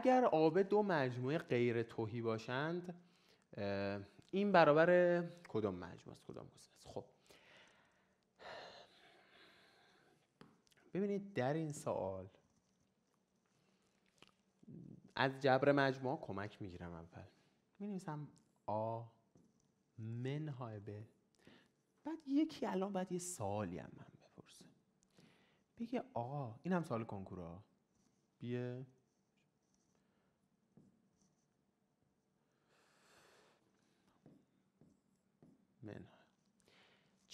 اگر آب دو مجموعه غیر توهی باشند این برابر کدام مجموعه است کدام گزینه است خب ببینید در این سوال از جبر مجموعه کمک میگیرم اول می نویسم آ منهای به بعد یکی الان باید یه سوالی هم من بپرسه بگه آ. این هم سوال کنکورا بیه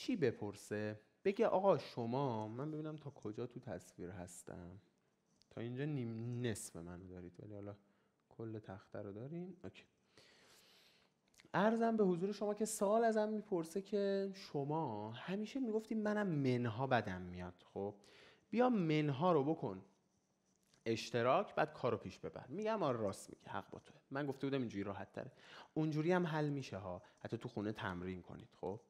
چی بپرسه بگه آقا شما من ببینم تا کجا تو تصویر هستم تا اینجا نیم نصف منو دارید ولی حالا کل تخته رو داریم اوکی ارزم به حضور شما که سال ازم میپرسه که شما همیشه میگفتی منم منها بدم میاد خب بیا منها رو بکن اشتراک بعد کارو پیش ببر میگم آره راست میگه. حق با توه من گفته بودم اینجوری راحت تره اونجوری هم حل میشه ها حتی تو خونه تمرین کنید خب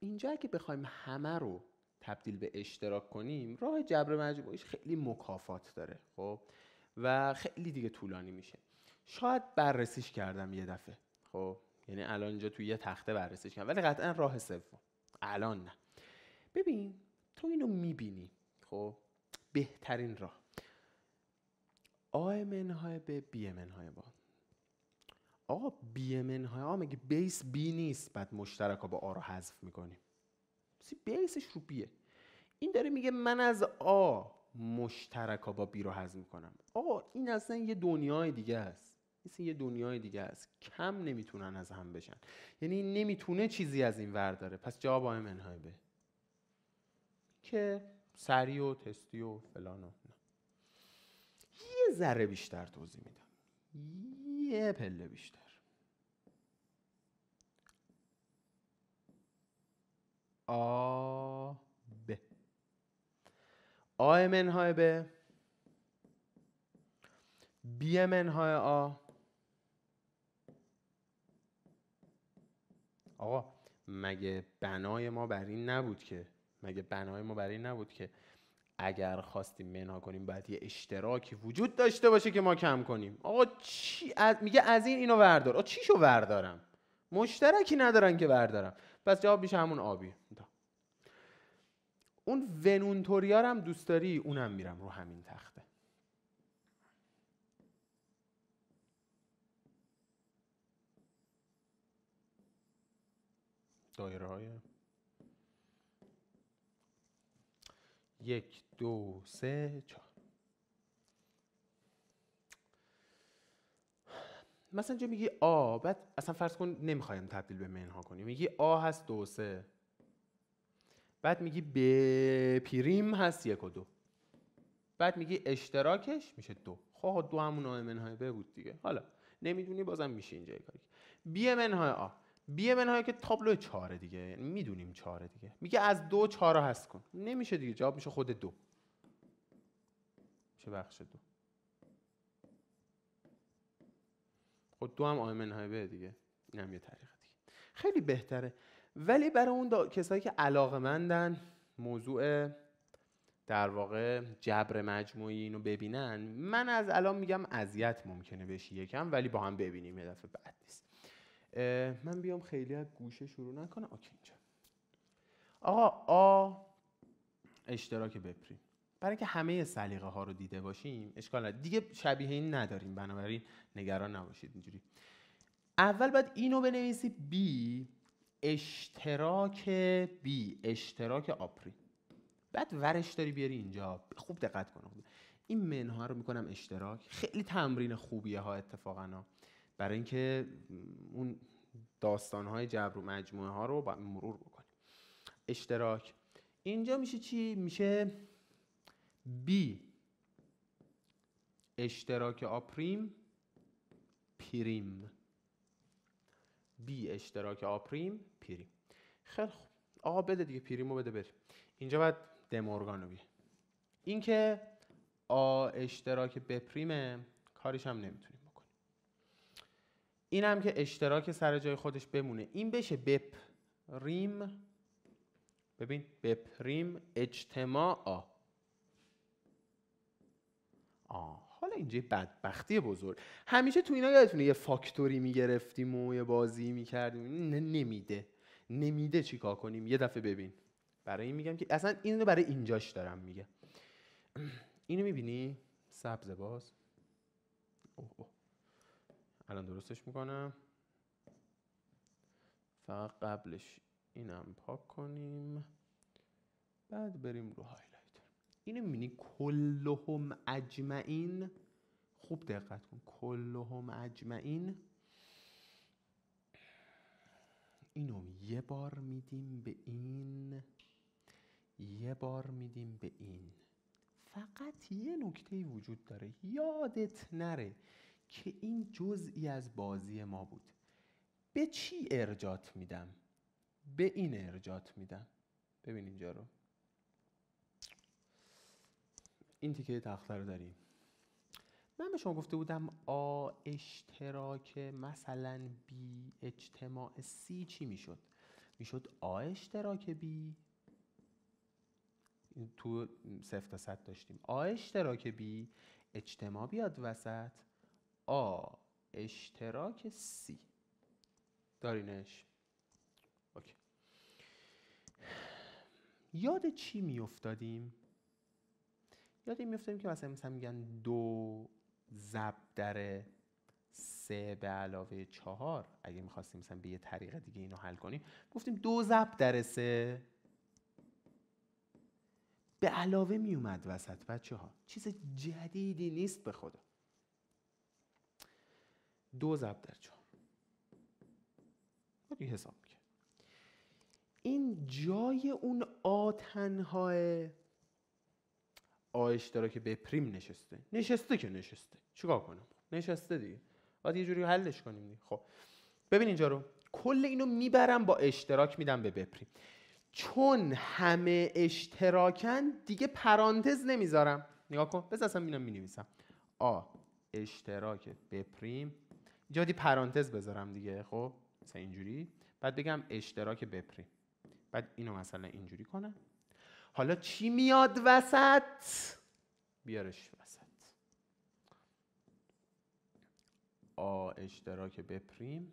اینجا اگه بخوایم همه رو تبدیل به اشتراک کنیم راه جبر مجموعیش خیلی مکافات داره خب و خیلی دیگه طولانی میشه شاید بررسیش کردم یه دفعه خب یعنی الان اینجا توی یه تخته بررسیش کردم ولی قطعا راه سوم الان نه ببین تو اینو میبینی خب بهترین راه آی های به بی با آقا بی ام ها مگه بیس بی نیست بعد مشترک ها با آ رو حذف میکنیم سی بیسش رو بیه این داره میگه من از آ مشترک ها با بی رو حذف میکنم آقا این اصلا یه دنیای دیگه است این یه دنیای دیگه است کم نمیتونن از هم بشن یعنی نمیتونه چیزی از این داره. پس جواب آیم انهای به که سری و تستی و فلان نه. یه ذره بیشتر توضیح میدم یه پله بیشتر آ ب آ منهای ب بی منهای آ آقا مگه بنای ما بر این نبود که مگه بنای ما بر این نبود که اگر خواستیم منها کنیم باید یه اشتراکی وجود داشته باشه که ما کم کنیم آقا چی میگه از این اینو وردار آقا چیشو وردارم مشترکی ندارن که وردارم پس جواب میشه همون آبی دا. اون ونونتوریار هم دوست داری اونم میرم رو همین تخته دایره های یک دو سه چهار مثلا اینجا میگی آ بعد اصلا فرض کن نمیخوایم تبدیل به منها کنیم میگی آ هست دو سه بعد میگی ب پریم هست یک و دو بعد میگی اشتراکش میشه دو خب دو همون آ منهای ب بود دیگه حالا نمیدونی بازم میشه اینجا کاری بی منهای آ بی ام که تابلو چهاره دیگه یعنی میدونیم چهاره دیگه میگه از دو چهار هست کن نمیشه دیگه جواب میشه خود دو میشه بخش دو خود خب دو هم آیمن های به دیگه این هم یه طریق دیگه خیلی بهتره ولی برای اون کسایی که علاقه مندن موضوع در واقع جبر مجموعی اینو ببینن من از الان میگم اذیت ممکنه بشی یکم ولی با هم ببینیم یه دفعه بعد نیست من بیام خیلی از گوشه شروع نکنم اوکی اینجا آقا آ اشتراک بپرین. برای که همه سلیقه ها رو دیده باشیم اشکال نداره دیگه شبیه این نداریم بنابراین نگران نباشید اینجوری اول باید اینو بنویسی بی، اشتراک بی، اشتراک آپری بعد ورش داری بیاری اینجا خوب دقت کن این منها رو میکنم اشتراک خیلی تمرین خوبیه ها اتفاقا برای اینکه اون داستان های جبر و مجموعه ها رو با مرور بکنیم اشتراک اینجا میشه چی میشه B اشتراک آپریم پریم B اشتراک آپریم پریم خیلی خوب آقا بده دیگه پریم رو بده بریم اینجا باید دمورگان رو بیه این که آ اشتراک بپریمه کارش هم نمیتونیم این هم که اشتراک سر جای خودش بمونه این بشه بپریم ببین بپریم اجتماع آه حالا اینجا بدبختی بزرگ همیشه تو اینا یادتونه یه فاکتوری میگرفتیم و یه بازی میکردیم نمیده نمیده چیکار کنیم یه دفعه ببین برای این میگم که اصلا اینو برای اینجاش دارم میگه اینو میبینی سبز باز اوه. الان درستش میکنم فقط قبلش اینم پاک کنیم بعد بریم رو هایلایتر اینو میبینی کلهم اجمعین خوب دقت کن کلهم اجمعین اینو یه بار میدیم به این یه بار میدیم به این فقط یه نکته وجود داره یادت نره که این جزئی از بازی ما بود به چی ارجات میدم به این ارجات میدم ببین اینجا رو این تیکه تخته رو داریم من به شما گفته بودم آ اشتراک مثلا بی اجتماع سی چی میشد میشد آ اشتراک بی تو صفر تا صد داشتیم آ اشتراک بی اجتماع بیاد وسط آ اشتراک سی دارینش اوکی. یاد چی میافتادیم یاد این میافتادیم که مثلا مثلا میگن دو زب در سه به علاوه چهار اگه میخواستیم مثلا به یه طریق دیگه اینو حل کنیم گفتیم دو زب در سه به علاوه میومد وسط بچه ها چیز جدیدی نیست به خدا دو ضرب در چهار خب، حساب که. این جای اون آ تنهای اشتراک به پریم نشسته نشسته که نشسته چیکار کنم نشسته دیگه باید یه جوری حلش کنیم دیگه خب ببین اینجا رو کل اینو میبرم با اشتراک میدم به بپریم چون همه اشتراکن دیگه پرانتز نمیذارم نگاه کن بس اصلا می مینویسم آ اشتراک بپریم اینجا پرانتز بذارم دیگه خب مثلا اینجوری بعد بگم اشتراک بپریم بعد اینو مثلا اینجوری کنم حالا چی میاد وسط بیارش وسط آ اشتراک بپریم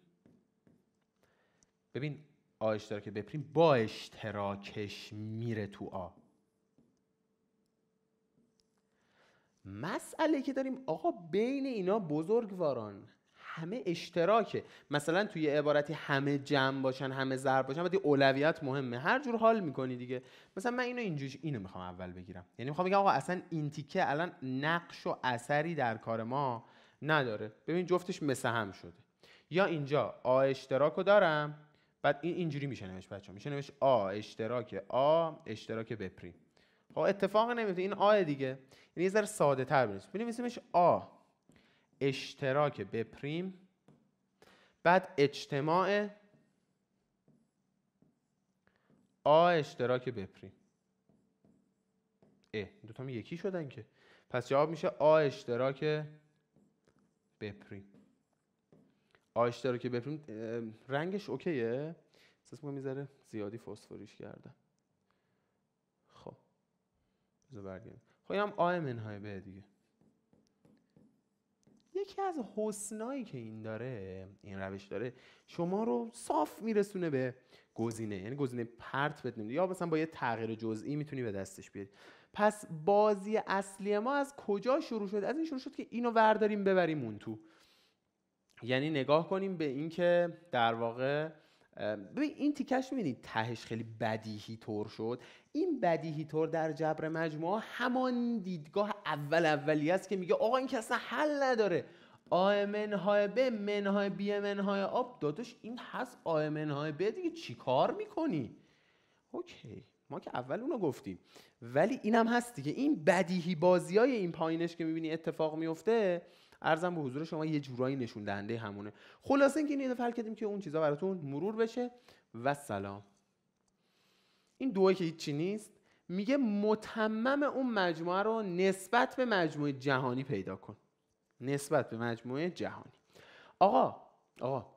ببین آ اشتراک بپریم با اشتراکش میره تو آ مسئله که داریم آقا بین اینا بزرگواران همه اشتراکه مثلا توی عبارتی همه جمع باشن همه ضرب باشن بعد اولویت مهمه هر جور حال میکنی دیگه مثلا من اینو اینجوری اینو میخوام اول بگیرم یعنی میخوام بگم آقا اصلا این تیکه الان نقش و اثری در کار ما نداره ببین جفتش مثل هم شده یا اینجا آ اشتراک رو دارم بعد این اینجوری میشه نوشت بچه‌ها میشه نوشت آ اشتراک آ اشتراک بپری خب اتفاق نمیفته این آ دیگه یعنی یه ذره ساده بنویسیمش آ اشتراک به پریم بعد اجتماع آ اشتراک به پریم ا دوتا یکی شدن که پس جواب میشه آ اشتراک به پریم آ اشتراک به پریم رنگش اوکیه احساس میکنم میذاره زیادی فسفوریش کردم خب بذار برگردیم خب اینم آ منهای به دیگه یکی از حسنایی که این داره این روش داره شما رو صاف میرسونه به گزینه یعنی گزینه پرت بد یا مثلا با یه تغییر جزئی میتونی به دستش بیاری پس بازی اصلی ما از کجا شروع شد از این شروع شد که اینو ورداریم ببریم اون تو یعنی نگاه کنیم به اینکه در واقع ببین این تیکش میبینید تهش خیلی بدیهی طور شد این بدیهی طور در جبر مجموعه همان دیدگاه اول اولی است که میگه آقا این که اصلا حل نداره من های ب من های بی من های آب داداش این هست من های ب دیگه کار میکنی اوکی ما که اول اونو گفتیم ولی اینم هست دیگه این بدیهی بازی های این پایینش که میبینی اتفاق میفته ارزم به حضور شما یه جورایی نشون دهنده همونه خلاصه اینکه اینو حل کردیم که اون چیزا براتون مرور بشه و سلام این دوه که هیچی نیست میگه متمم اون مجموعه رو نسبت به مجموعه جهانی پیدا کن نسبت به مجموعه جهانی آقا آقا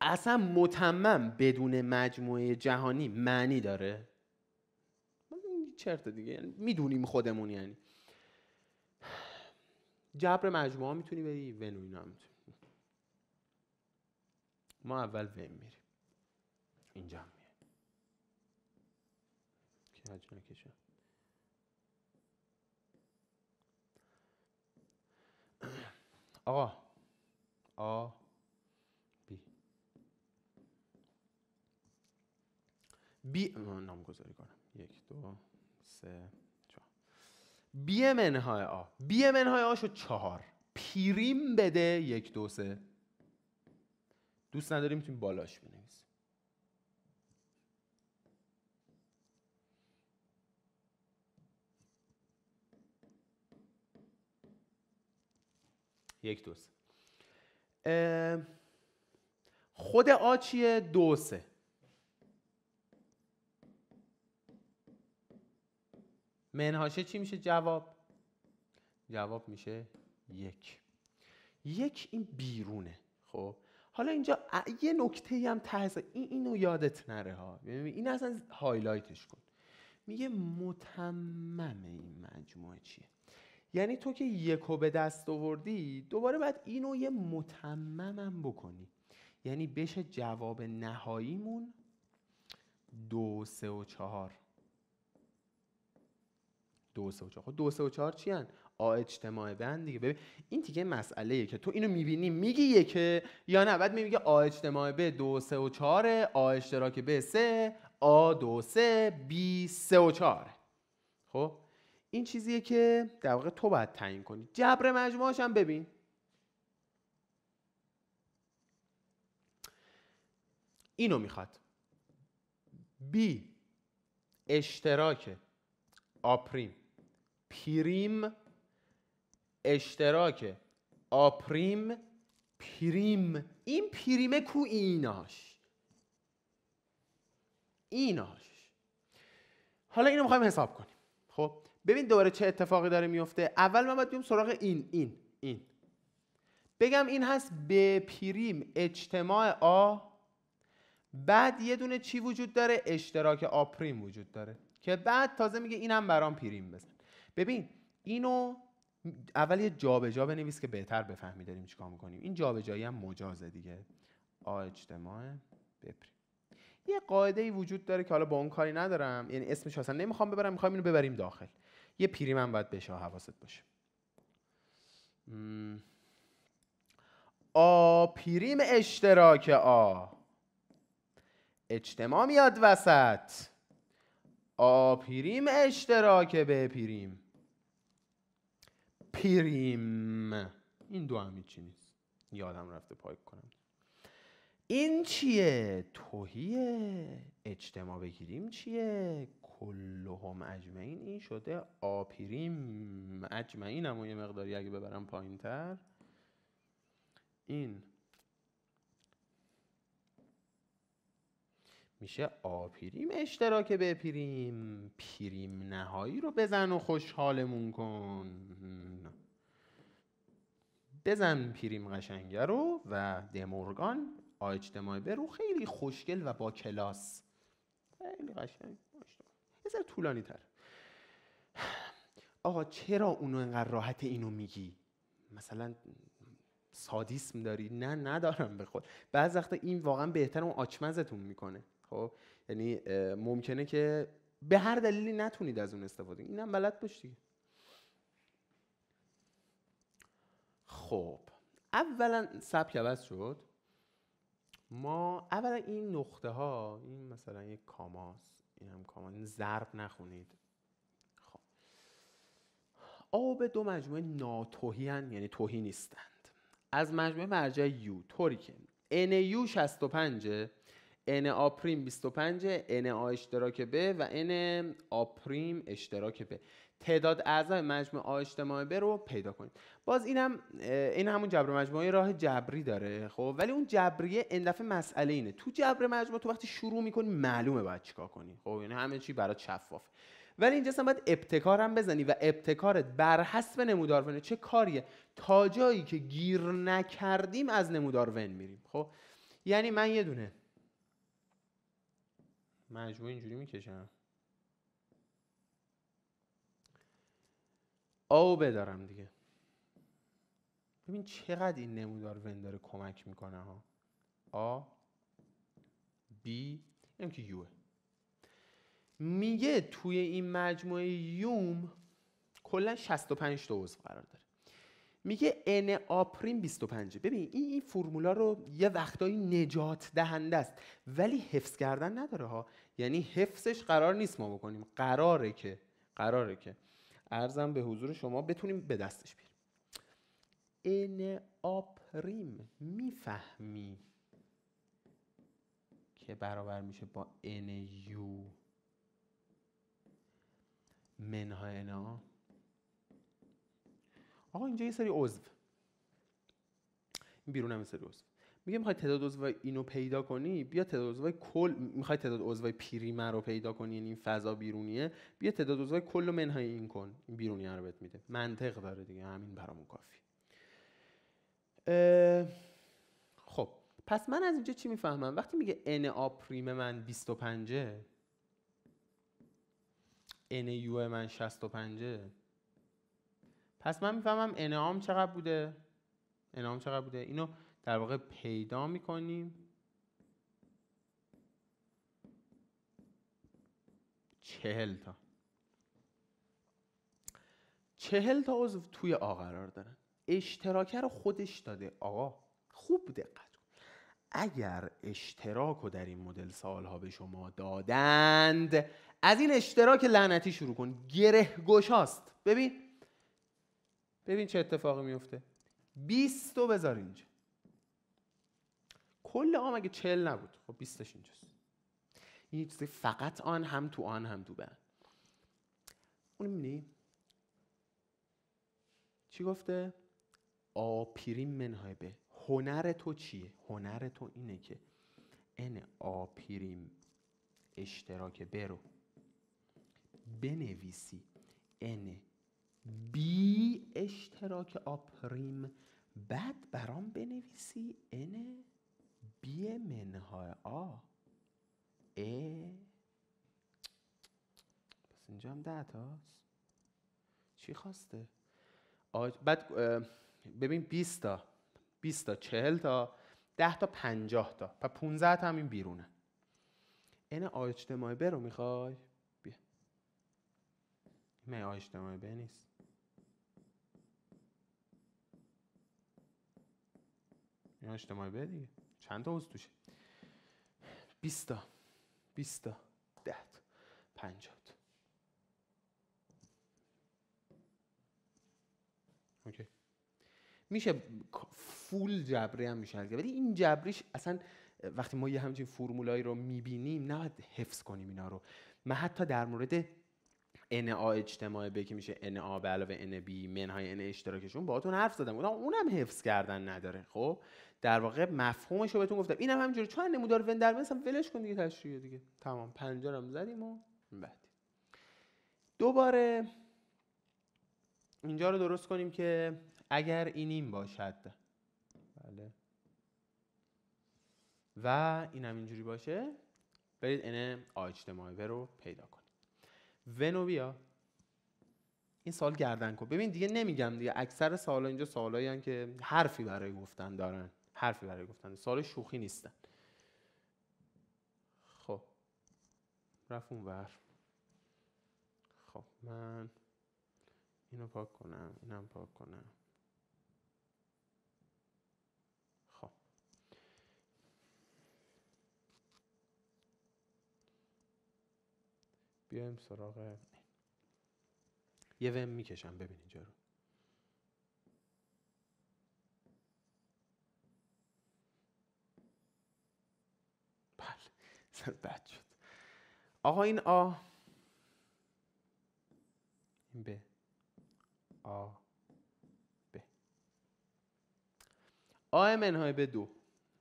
اصلا متمم بدون مجموعه جهانی معنی داره چرت دیگه یعنی میدونیم خودمون یعنی جبر مجموعه میتونی بری؟ ونو اینا میتونی ما اول ون میریم اینجا حج نکشن آقا آ بی بی گذاری کنم یک دو سه چهار بی منهای آ بی منهای آ شد چهار پیریم بده یک دو سه دوست نداری میتونی بالاش بنویسیم یک دو خود آ چیه دو سه منهاشه چی میشه جواب جواب میشه یک یک این بیرونه خب حالا اینجا یه نکته هم تحصیل این اینو یادت نره ها این اصلا هایلایتش کن میگه متمم این مجموعه چیه یعنی تو که یکو به دست آوردی دوباره باید اینو یه متممم بکنی یعنی بشه جواب نهاییمون دو سه و چهار دو سه و چهار خب دو سه و چهار چی هن؟ آ اجتماع بند دیگه ببین این تیکه مسئله که تو اینو میبینی میگی یکه یا نه بعد میگه آ اجتماع به دو سه و چهاره آ اشتراک به سه آ دو سه بی سه و چهاره خب این چیزیه که در واقع تو باید تعیین کنی جبر مجموعش هم ببین اینو میخواد بی اشتراک آپریم پریم اشتراک آپریم پریم این پریمه کو ایناش ایناش حالا اینو میخوایم حساب کنیم ببین دوباره چه اتفاقی داره میفته اول من باید بیام سراغ این این این بگم این هست به پریم اجتماع آ بعد یه دونه چی وجود داره اشتراک آپریم وجود داره که بعد تازه میگه اینم برام پریم بزن ببین اینو اول یه جابجا بنویس که بهتر بفهمی داریم چیکار میکنیم این جابجایی هم مجازه دیگه آ اجتماع بپریم یه قاعده ای وجود داره که حالا با اون کاری ندارم یعنی اسمش اصلا نمیخوام ببرم میخوام اینو ببریم داخل یه پیری من باید بهش حواست باشه آ پیریم اشتراک آ اجتماع میاد وسط آ پیریم اشتراک به پیریم پیریم این دو هم چی نیست یادم رفته پایک کنم این چیه توهیه اجتماع بگیریم چیه کلهم اجمعین این شده آپیریم اجمعین هم یه مقداری اگه ببرم پایین تر این میشه آپیریم اشتراک به پیریم پیریم نهایی رو بزن و خوشحالمون کن بزن پیریم قشنگه رو و دمورگان آ اجتماعی برو خیلی خوشگل و با کلاس خیلی قشنگ یه طولانی تر آقا چرا اونو اینقدر راحت اینو میگی مثلا سادیسم داری نه ندارم به خود بعض وقتا این واقعا بهتر اون آچمزتون میکنه خب یعنی ممکنه که به هر دلیلی نتونید از اون استفاده کنید اینم بلد باش دیگه خب اولا سبک عوض شد ما اولا این نقطه ها این مثلا یک کاماست این هم ضرب نخونید خب به دو مجموعه ناتوهیان یعنی توهی نیستند از مجموعه مرجع یو طوری که یو 65 N آ پریم 25 ان آ اشتراک به و ان آ پریم اشتراک به. تعداد اعضای مجموعه اجتماعی ب رو پیدا کنید باز اینم این همون جبر مجموعه راه جبری داره خب ولی اون جبریه این مسئله اینه تو جبر مجموعه تو وقتی شروع میکنی معلومه باید چیکار کنی خب یعنی همه چی برات شفافه ولی اینجا هم باید ابتکار هم بزنی و ابتکارت بر حسب نمودار ون چه کاریه تا جایی که گیر نکردیم از نمودار ون میریم خب یعنی من یه دونه مجموعه اینجوری میکشم آو بدارم دیگه ببین چقدر این نمودار ون داره کمک میکنه ها آ بی که یوه میگه توی این مجموعه یوم کلا 65 تا عضو قرار داره میگه ان آپریم 25 ببین این این فرمولا رو یه وقتایی نجات دهنده است ولی حفظ کردن نداره ها یعنی حفظش قرار نیست ما بکنیم قراره که قراره که ارزم به حضور شما بتونیم به دستش بیاریم ان آپریم میفهمی که برابر میشه با ان یو منها انا آقا اینجا یه سری عضو این بیرون هم سری عضو میگه میخوای تعداد عضو اینو پیدا کنی بیا تعداد عضو کل میخوای تعداد عضو پریما رو پیدا کنی یعنی این فضا بیرونیه بیا تعداد عضو کل رو منهای این کن این بیرونیه رو بهت میده منطق داره دیگه همین برامون کافی خب پس من از اینجا چی میفهمم وقتی میگه ان a من 25 ان یو من 65 پس من میفهمم ان چقدر بوده ان چقدر بوده اینو در واقع پیدا میکنیم چهل تا چهل تا عضو توی آ قرار دارن اشتراکه رو خودش داده آقا خوب دقت کن اگر اشتراک رو در این مدل سالها به شما دادند از این اشتراک لعنتی شروع کن گره ببین ببین چه اتفاقی میفته 20 تو بذار اینجا کل آم اگه چل نبود خب 20 اینجاست این چیزی فقط آن هم تو آن هم تو بن اون میبینی چی گفته منهای به هنر تو چیه هنر تو اینه که ان آپیریم اشتراک برو بنویسی ان بی اشتراک آپریم بعد برام بنویسی ان من منهای آ ا پس اینجا هم ده تاست چی خواسته بعد ببین 20 تا 20 تا 40 تا 10 تا 50 تا و 15 تا هم این بیرونه این آجتماعی اجتماعی رو میخوای بیا این آجتماعی اجتماعی ب نیست این آجتماعی اجتماعی دیگه چند تا عضو توشه 20 تا 20 تا 10 تا 50 تا اوکی میشه فول جبری هم میشه ولی این جبریش اصلا وقتی ما یه همچین فرمولایی رو میبینیم نباید حفظ کنیم اینا رو من حتی در مورد NA اجتماع به که میشه آ به علاوه من منهای ان اشتراکشون باهاتون حرف زدم گفتم اونم حفظ کردن نداره خب در واقع مفهومش رو بهتون گفتم اینم همینجوری چون نمودار وندر مثلا ولش کن دیگه تشریح دیگه تمام پنجرم زدیم و بعد دوباره اینجا رو درست کنیم که اگر این این باشد بله و این هم اینجوری باشه برید ان آ اجتماعی رو پیدا کن ونو بیا این سال گردن کن ببین دیگه نمیگم دیگه اکثر سوالا اینجا سوالایی که حرفی برای گفتن دارن حرفی برای گفتن سوال شوخی نیستن خب رفت اونور خب من اینو پاک کنم اینم پاک کنم بیایم سراغ یه وم میکشم ببین اینجا رو بله بد شد آقا این آ این ب آ ب آ منهای به دو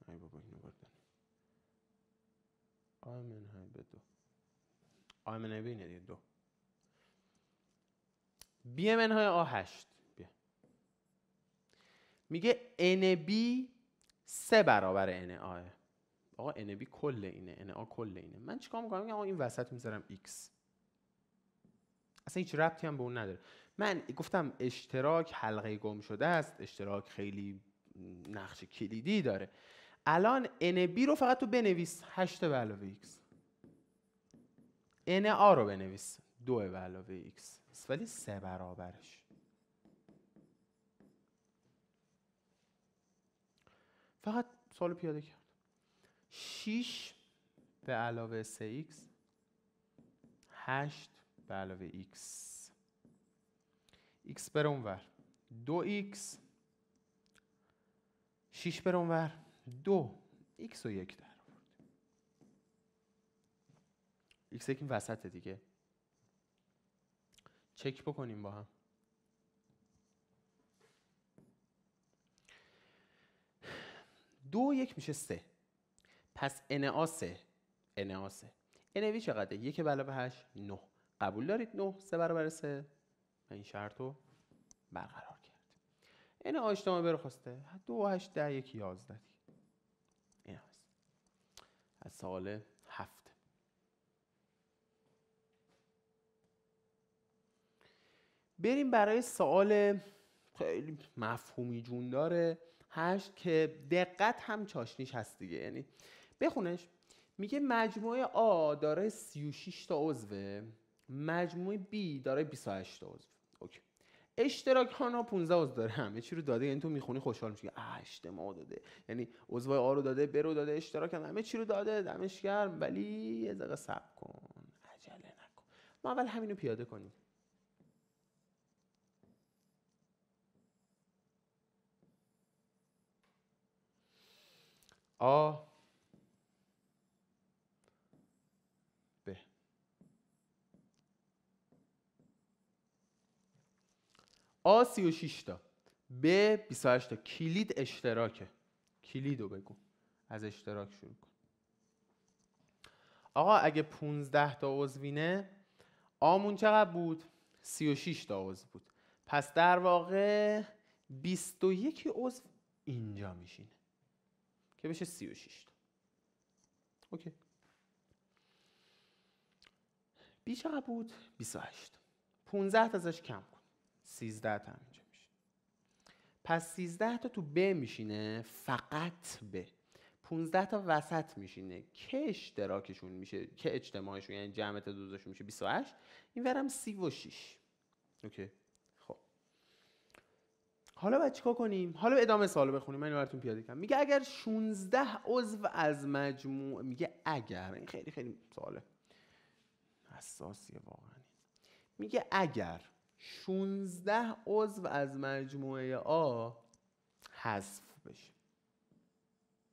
آی بابا اینو بردن آ منهای من اینه دید دو بی من های آ هشت میگه ان بی سه برابر ان آه آقا ان بی کل اینه ان آ کل اینه من چیکار میکنم میگم آقا این وسط میذارم ایکس اصلا هیچ ربطی هم به اون نداره من گفتم اشتراک حلقه گم شده است اشتراک خیلی نقش کلیدی داره الان ان بی رو فقط تو بنویس 8 به علاوه ایکس n a رو بنویس دو به علاوه x ولی سه برابرش فقط سال پیاده کرد 6 به علاوه 3x 8 به علاوه x x بره اونور 2x 6 بره اونور 2 x و 1 در یک این وسطه دیگه چک بکنیم با هم دو یک میشه سه پس انعاسه سه ا سه NV چقدره؟ یک به هشت نه قبول دارید نه سه برابر سه این شرط رو برقرار کرد این آشتامه برخواسته خواسته دو هشت ده یک یازده این هست از سال بریم برای سوال خیلی مفهومی جون داره هشت که دقت هم چاشنیش هست دیگه یعنی بخونش میگه مجموعه آ داره 36 تا عضوه مجموعه B داره 28 تا عضو اوکی اشتراک ها 15 عضو داره همه چی رو داده یعنی تو میخونی خوشحال میشی آ ما داده یعنی عضو آ رو داده برو داده اشتراک هم همه چی رو داده دمش گرم ولی یه دقیقه صبر کن عجله نکن ما اول همین رو پیاده کنیم A B A 36 تا B 28 تا کلید اشتراکه کلید رو بگو از اشتراک شروع کن آقا اگه 15 تا عضوینه آمون چقدر بود 36 تا عضو بود پس در واقع 21 عضو اینجا میشینه که بشه 36 تا اوکی بی چقدر بود 28 15 تا ازش کم کن 13 تا همینجا میشه پس 13 تا تو ب میشینه فقط به 15 تا وسط میشینه که اشتراکشون میشه که اجتماعشون یعنی جمع تا دوزشون میشه 28 اینورم ورم 36 اوکی حالا باید چیکار کنیم حالا ادامه سوالو بخونیم من براتون پیاده کنم میگه اگر 16 عضو از مجموع میگه اگر این خیلی خیلی سواله حساسیه واقعا میگه اگر 16 عضو از مجموعه آ حذف بشه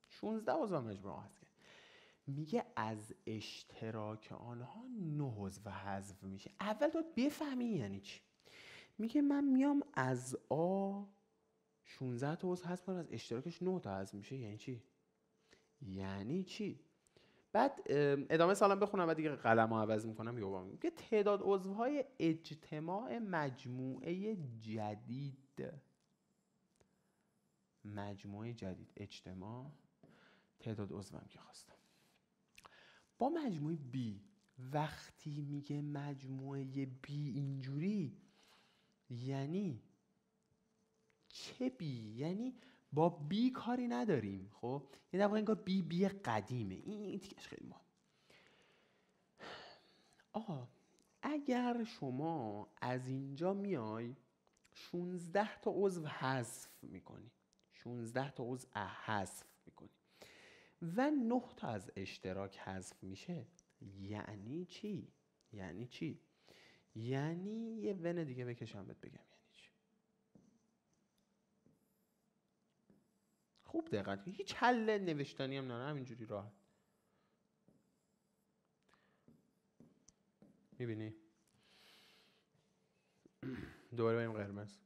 16 عضو از مجموعه آ میگه از اشتراک آنها 9 عضو حذف میشه اول باید بفهمی یعنی چی میگه من میام از آ 16 تا عضو حذف کنن از اشتراکش 9 تا حذف میشه یعنی چی یعنی چی بعد ادامه سالم بخونم و دیگه قلم ها عوض میکنم یوبا که تعداد عضوهای اجتماع مجموعه جدید مجموعه جدید اجتماع تعداد عضوم که خواستم با مجموعه B وقتی میگه مجموعه B اینجوری یعنی چه بی یعنی با بی کاری نداریم خب یه در انگار بی بی قدیمه این تیکش خیلی مهم آقا اگر شما از اینجا میای 16 تا عضو حذف میکنی 16 تا عضو حذف میکنی و 9 تا از اشتراک حذف میشه یعنی چی یعنی چی یعنی یه ون دیگه بکشم بهت بگم خوب دقت هیچ حل نوشتنی هم نداره همینجوری راحت میبینی دوباره بریم قرمز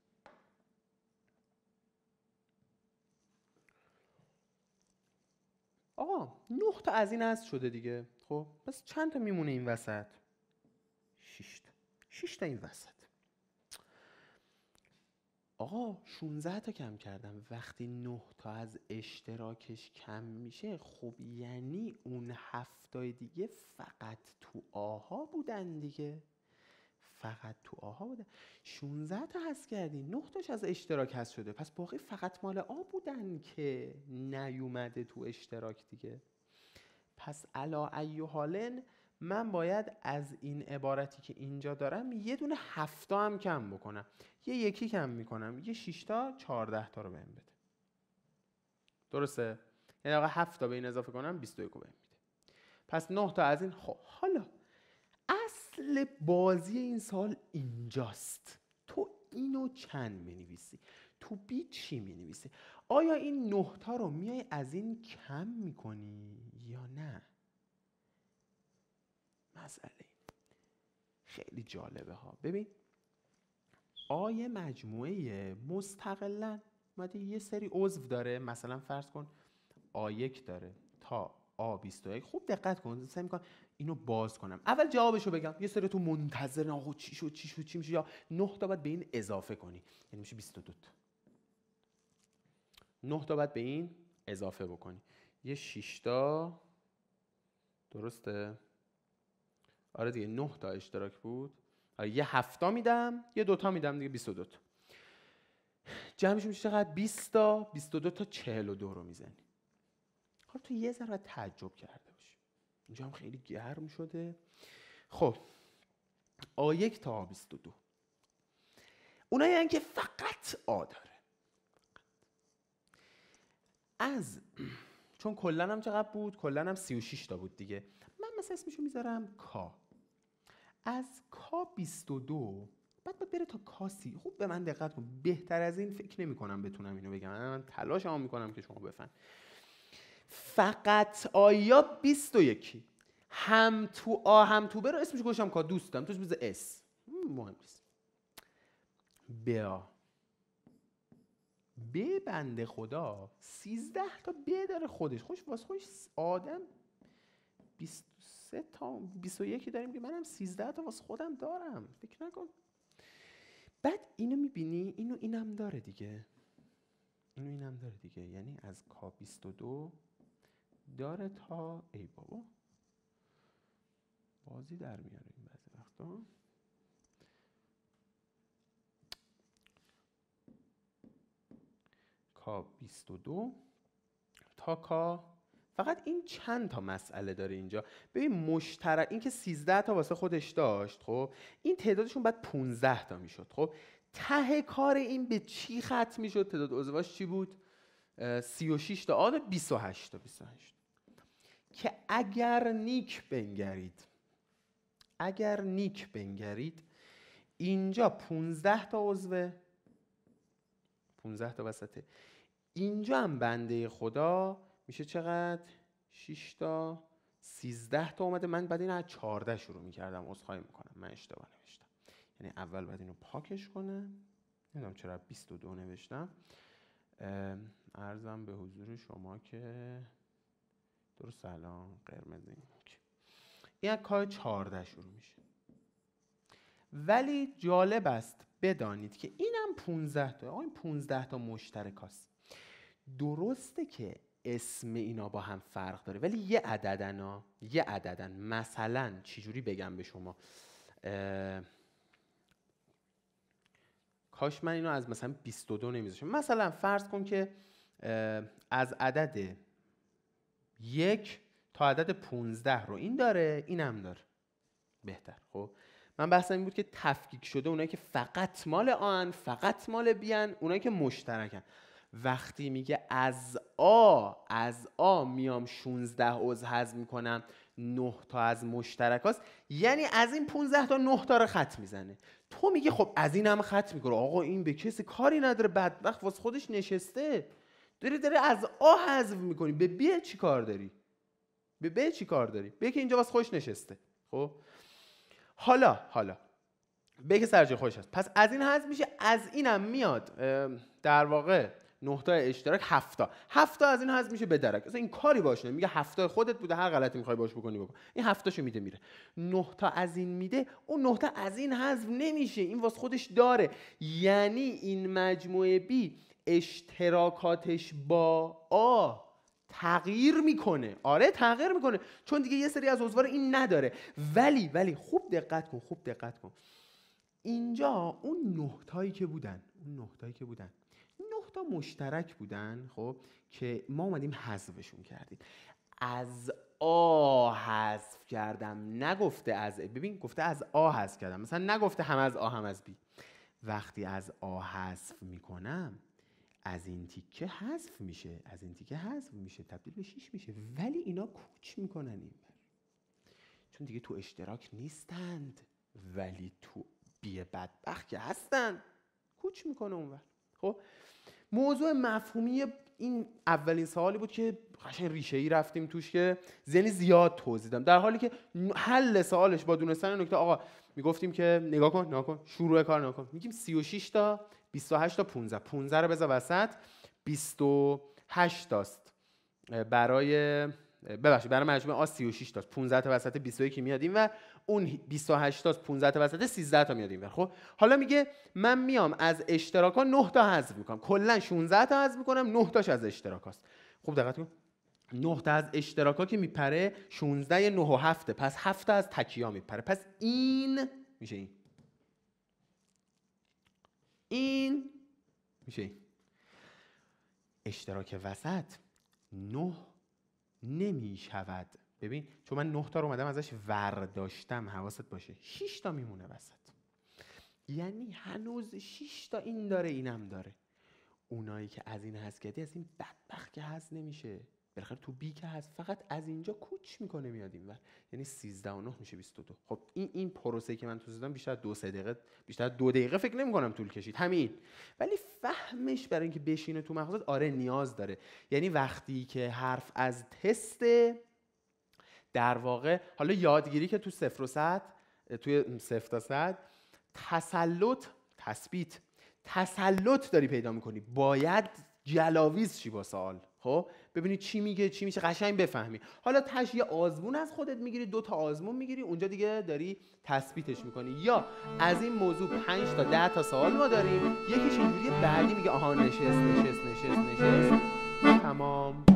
آقا نه تا از این هست شده دیگه خب پس چند تا میمونه این وسط شیشت. تا این وسط آقا 16 تا کم کردم وقتی 9 تا از اشتراکش کم میشه خب یعنی اون هفتای دیگه فقط تو آها بودن دیگه فقط تو آها بودن 16 تا هست کردی 9 تاش از اشتراک هست شده پس باقی فقط مال آ بودن که نیومده تو اشتراک دیگه پس علا ایو حالن من باید از این عبارتی که اینجا دارم یه دونه هفتا هم کم بکنم یه یکی کم میکنم یه شیشتا چارده تا رو بهم بده درسته؟ یعنی آقا هفتا به این اضافه کنم 21 بهم میده پس نه تا از این خب حالا اصل بازی این سال اینجاست تو اینو چند مینویسی تو بی چی مینویسی آیا این تا رو میای از این کم میکنی یا نه مسئله خیلی جالبه ها ببین آیه مجموعه مستقلا اومده یه سری عضو داره مثلا فرض کن آ یک داره تا آ21 خوب دقت کن سعی میکنم اینو باز کنم اول جوابشو بگم یه سری تو منتظر آقا چی شد چی شد چی میشه یا نه تا باید به این اضافه کنی یعنی میشه 22 تا نه تا باید به این اضافه بکنی یه 6 تا درسته آره دیگه 9 تا اشتراک بود آره یه هفتا میدم یه دوتا میدم دیگه 22 تا جمعش میشه چقدر 20 تا 22 تا 42 رو میزنی حالا خب تو یه ذره تعجب کرده باشی اینجا هم خیلی گرم شده خب آ1 تا آ22 اونایی یعنی که فقط آ داره از چون کلا هم چقدر بود کلا هم 36 تا بود دیگه مثلا اسمشو میذارم کا از کا 22 بعد باید بره تا کاسی خوب به من دقت کن بهتر از این فکر نمی کنم بتونم اینو بگم من تلاش هم کنم که شما بفهم فقط آیا 21 هم تو آ هم تو برو اسمش گوشم کا دوستم توش بزن اس مهم نیست بیا به بنده خدا 13 تا به داره خودش خوش باز خوش آدم 20 سه تا 21 داریم که منم 13 تا واسه خودم دارم فکر نکن بعد اینو میبینی اینو اینم داره دیگه اینو اینم داره دیگه یعنی از کا 22 داره تا ای بابا بازی در میاره این بعضی وقتا کا 22 تا کا فقط این چند تا مسئله داره اینجا ببین مشترک اینکه 13 تا واسه خودش داشت خب این تعدادشون بعد 15 تا میشد خب ته کار این به چی ختم میشد تعداد عضواش چی بود 36 تا آد آره، 28 تا 28 که اگر نیک بنگرید اگر نیک بنگرید اینجا 15 تا عضو 15 تا وسطه اینجا هم بنده خدا میشه چقدر 6 تا 13 تا اومده من بعد این از 14 شروع میکردم عذرخواهی میکنم من اشتباه نوشتم یعنی اول بعد اینو پاکش کنه نمیدونم چرا 22 نوشتم ارزم به حضور شما که در سلام قرمز این این از کار 14 شروع میشه ولی جالب است بدانید که اینم 15 تا این 15 تا مشترک هست درسته که اسم اینا با هم فرق داره ولی یه عددن ها یه عددن مثلا چجوری بگم به شما کاش من اینو از مثلا 22 نمیذاشم مثلا فرض کن که از عدد یک تا عدد 15 رو این داره اینم داره بهتر خب من بحثم این بود که تفکیک شده اونایی که فقط مال آن فقط مال بیان اونایی که مشترکن وقتی میگه از آ از آ میام 16 عضو هضم میکنم 9 تا از مشترکاست یعنی از این 15 تا 9 تا رو خط میزنه تو میگه خب از این هم خط میکنه آقا این به کسی کاری نداره بدبخت واسه خودش نشسته داری داره از آ حذف میکنی به ب چی کار داری به ب چی کار داری به که اینجا واسه خوش نشسته خب حالا حالا به که سرجه خوش هست پس از این حذف میشه از اینم میاد در واقع 9 اشتراک 7 تا 7 تا از این حذف میشه به درک اصلا این کاری باش میگه 7 تا خودت بوده هر غلطی میخوای باش بکنی بکن این 7 تاشو میده میره 9 تا از این میده اون 9 تا از این حذف نمیشه این واسه خودش داره یعنی این مجموعه B اشتراکاتش با آ تغییر میکنه آره تغییر میکنه چون دیگه یه سری از عضوار این نداره ولی ولی خوب دقت کن خوب دقت کن اینجا اون نهتایی که بودن اون نهتایی که بودن مشترک بودن خب که ما اومدیم حذفشون کردیم از آ حذف کردم نگفته از ببین گفته از آ حذف کردم مثلا نگفته هم از آ هم از بی وقتی از آ حذف میکنم از این تیکه حذف میشه از این تیکه حذف میشه تبدیل به شیش میشه ولی اینا کوچ میکنن این چون دیگه تو اشتراک نیستند ولی تو بیه بدبخت که هستن کوچ میکنه اونور خب موضوع مفهومی این اولین سوالی بود که قشنگ ریشه ای رفتیم توش که زنی زیاد توضیح دادم در حالی که حل سوالش با دونستن نکته آقا میگفتیم که نگاه کن نگاه کن، شروع کار کن، میگیم 36 تا 28 تا 15 15 رو بذار وسط 28 تاست برای ببخشید برای مجموعه آ 36 تا 15 تا وسط 21 میاد این و اون 28 تا 15 تا وسط 13 تا میاد اینور خب حالا میگه من میام از ها 9 تا حذف میکنم کلا 16 تا حذف میکنم 9 تاش از اشتراکاست خب دقت کن 9 تا از اشتراکا که میپره 16 9 و 7 پس 7 تا از تکیا میپره پس این میشه این این میشه این اشتراک وسط 9 نمیشود ببین چون من 9 تا رو اومدم ازش ورداشتم حواست باشه 6 تا میمونه وسط یعنی هنوز 6 تا این داره اینم داره اونایی که از این هست کردی از این بدبخت که هست نمیشه بالاخره تو بی که هست فقط از اینجا کوچ میکنه میاد اینور یعنی 13 و 9 میشه 22 خب این این پروسه که من تو زدم بیشتر دو سه دقیقه بیشتر دو دقیقه فکر نمیکنم طول کشید همین ولی فهمش برای اینکه بشینه تو مغزت آره نیاز داره یعنی وقتی که حرف از تست در واقع حالا یادگیری که تو صفر و صد توی صفر تا صد تسلط تثبیت تسلط داری پیدا میکنی باید جلاویز شی با سوال خب ببینی چی میگه چی میشه قشنگ بفهمی حالا تش یه آزمون از خودت میگیری دو تا آزمون میگیری اونجا دیگه داری تثبیتش میکنی یا از این موضوع 5 تا ده تا سوال ما داریم یکیش اینجوری بعدی میگه آها نشست نشست نشست نشست تمام